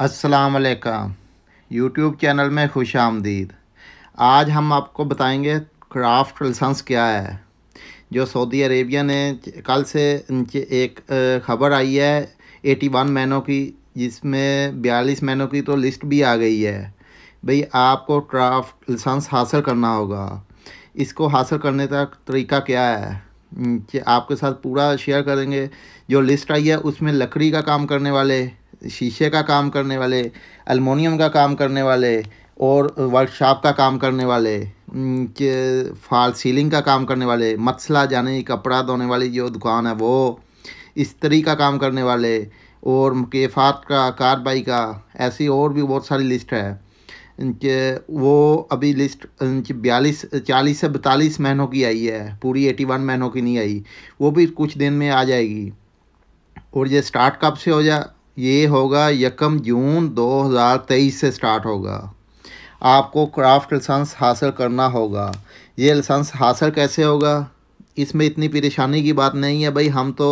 असलकम YouTube channel में खुश आमदीद आज हम आपको बताएंगे क्राफ्ट लाइसेंस क्या है जो सऊदी अरेबिया ने कल से एक ख़बर आई है एटी वन मैनों की जिसमें बयालीस मैनों की तो लिस्ट भी आ गई है भाई आपको क्राफ्ट लाइसेंस हासिल करना होगा इसको हासिल करने का तरीका क्या है आपके साथ पूरा शेयर करेंगे जो लिस्ट आई है उसमें लकड़ी का काम करने वाले शीशे का काम करने वाले अलमोनियम का काम करने वाले और वर्कशॉप का काम करने वाले फाल सीलिंग का काम करने वाले मसला जाने कपड़ा धोने वाली जो दुकान है वो इस्तरी का काम करने वाले और मुकेफात का कार्रवाई का ऐसी और भी बहुत सारी लिस्ट है वो अभी लिस्ट बयालीस चालीस से बतालीस महीनों की आई है पूरी एटी वन महीनों की नहीं आई वो भी कुछ दिन में आ जाएगी और ये स्टार्ट कब से हो जा ये होगा यकम जून 2023 से स्टार्ट होगा आपको क्राफ्ट लाइसेंस हासिल करना होगा ये लाइसेंस हासिल कैसे होगा इसमें इतनी परेशानी की बात नहीं है भाई हम तो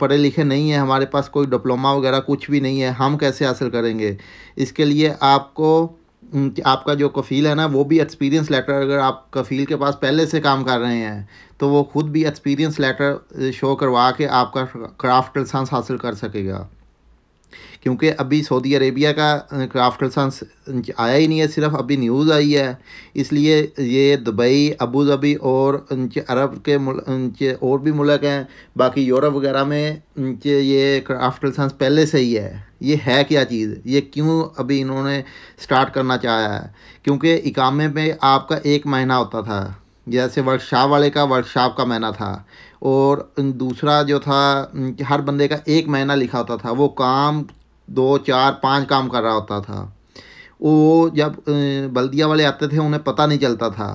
पढ़े लिखे नहीं हैं हमारे पास कोई डिप्लोमा वगैरह कुछ भी नहीं है हम कैसे हासिल करेंगे इसके लिए आपको आपका जो कफ़ील है ना वो भी एक्सपीरियंस लेटर अगर आप कफ़ील के पास पहले से काम कर रहे हैं तो वो ख़ुद भी एक्सपीरियंस लेटर शो करवा के आपका क्राफ्ट लाइसेंस हासिल कर सकेगा क्योंकि अभी सऊदी अरेबिया का क्राफ्ट लाइसेंस आया ही नहीं है सिर्फ अभी न्यूज़ आई है इसलिए ये दुबई अबू धाबी और अरब के और भी मुल्क हैं बाकी यूरोप वगैरह में ये क्राफ्ट लाइसेंस पहले से ही है ये है क्या चीज़ ये क्यों अभी इन्होंने स्टार्ट करना चाहा है क्योंकि इकामे में आपका एक महीना होता था जैसे वर्कशॉप वाले का वर्कशॉप का महीना था और दूसरा जो था हर बंदे का एक महीना लिखा होता था वो काम दो चार पाँच काम कर रहा होता था वो जब बल्दिया वाले आते थे उन्हें पता नहीं चलता था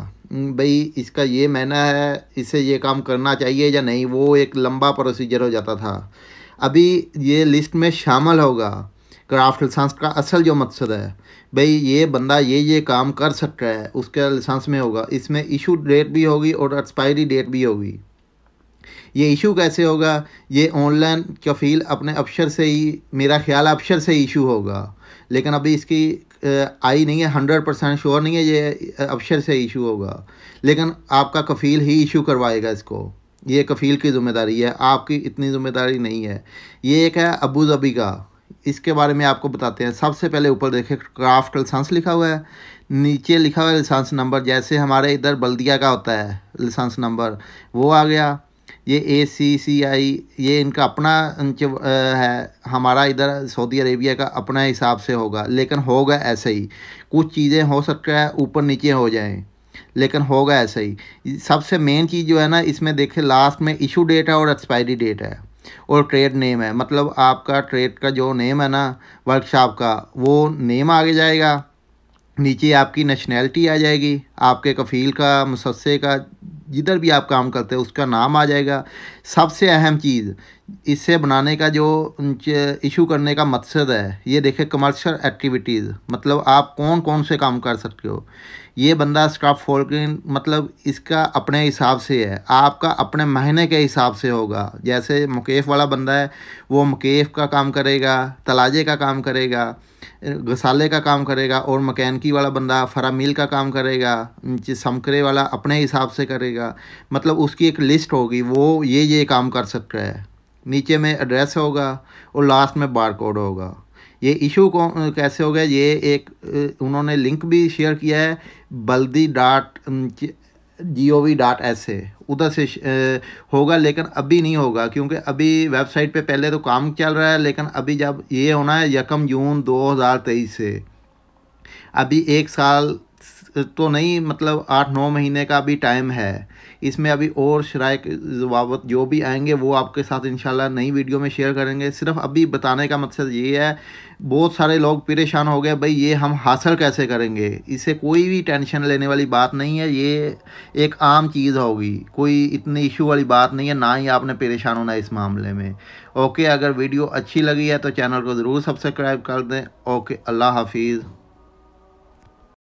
भाई इसका ये महीना है इसे ये काम करना चाहिए या नहीं वो एक लंबा प्रोसीजर हो जाता था अभी ये लिस्ट में शामिल होगा क्राफ्ट लाइसेंस का असल जो मकसद है भाई ये बंदा ये ये काम कर सकता है उसके लाइसेंस में होगा इसमें इशू डेट भी होगी और एक्सपायरी डेट भी होगी ये इशू कैसे होगा ये ऑनलाइन कफ़ील अपने अफसर से ही मेरा ख्याल अफसर से इशू होगा लेकिन अभी इसकी आई नहीं है हंड्रेड परसेंट श्योर नहीं है ये अफसर से इशू होगा लेकिन आपका कफ़ील ही इशू करवाएगा इसको ये कफ़ील की ज़िम्मेदारी है आपकी इतनी ज़िम्मेदारी नहीं है ये एक है अबू धाबी का इसके बारे में आपको बताते हैं सबसे पहले ऊपर देखें क्राफ्ट लाइसेंस लिखा हुआ है नीचे लिखा हुआ है लाइसेंस नंबर जैसे हमारे इधर बल्दिया का होता है लाइसेंस नंबर वो आ गया ये ए सी सी आई ये इनका अपना है हमारा इधर सऊदी अरेबिया का अपना हिसाब से होगा लेकिन होगा ऐसे ही कुछ चीज़ें हो सकता है ऊपर नीचे हो जाएं लेकिन होगा ऐसे ही सबसे मेन चीज़ जो है ना इसमें देखे लास्ट में इशू डेट है और एक्सपायरी डेट है और ट्रेड नेम है मतलब आपका ट्रेड का जो नेम है ना वर्कशॉप का वो नेम आगे जाएगा नीचे आपकी नेशनैलिटी आ जाएगी आपके कफ़ील का मुसस्से का जिधर भी आप काम करते हो उसका नाम आ जाएगा सबसे अहम चीज़ इसे बनाने का जो इशू करने का मकसद है ये देखे कमर्शियल एक्टिविटीज़ मतलब आप कौन कौन से काम कर सकते हो ये बंदा स्टाफ फोल्डिंग मतलब इसका अपने हिसाब से है आपका अपने महीने के हिसाब से होगा जैसे मुकेफ वाला बंदा है वो मुकेफ का काम करेगा तलाजे का काम करेगा गसाले का काम करेगा और मकैनकी वाला बंदा फरामील का काम करेगा समकरे वाला अपने हिसाब से करेगा मतलब उसकी एक लिस्ट होगी वो ये ये काम कर सकता है नीचे में एड्रेस होगा और लास्ट में बार कोड होगा ये इशू कौन कैसे हो गया ये एक उन्होंने लिंक भी शेयर किया है बल्दी dot G O V dot S है उधर से होगा लेकिन अभी नहीं होगा क्योंकि अभी वेबसाइट पे पहले तो काम चल रहा है लेकिन अभी जब ये होना है यकम जून 2023 से अभी एक साल तो नहीं मतलब आठ नौ महीने का भी टाइम है इसमें अभी और शराक जवाबत जो भी आएंगे वो आपके साथ इन नई वीडियो में शेयर करेंगे सिर्फ अभी बताने का मकसद ये है बहुत सारे लोग परेशान हो गए भाई ये हम हासिल कैसे करेंगे इसे कोई भी टेंशन लेने वाली बात नहीं है ये एक आम चीज़ होगी कोई इतनी इशू वाली बात नहीं है ना ही आपने परेशान होना इस मामले में ओके अगर वीडियो अच्छी लगी है तो चैनल को ज़रूर सब्सक्राइब कर दें ओके अल्लाह हाफिज़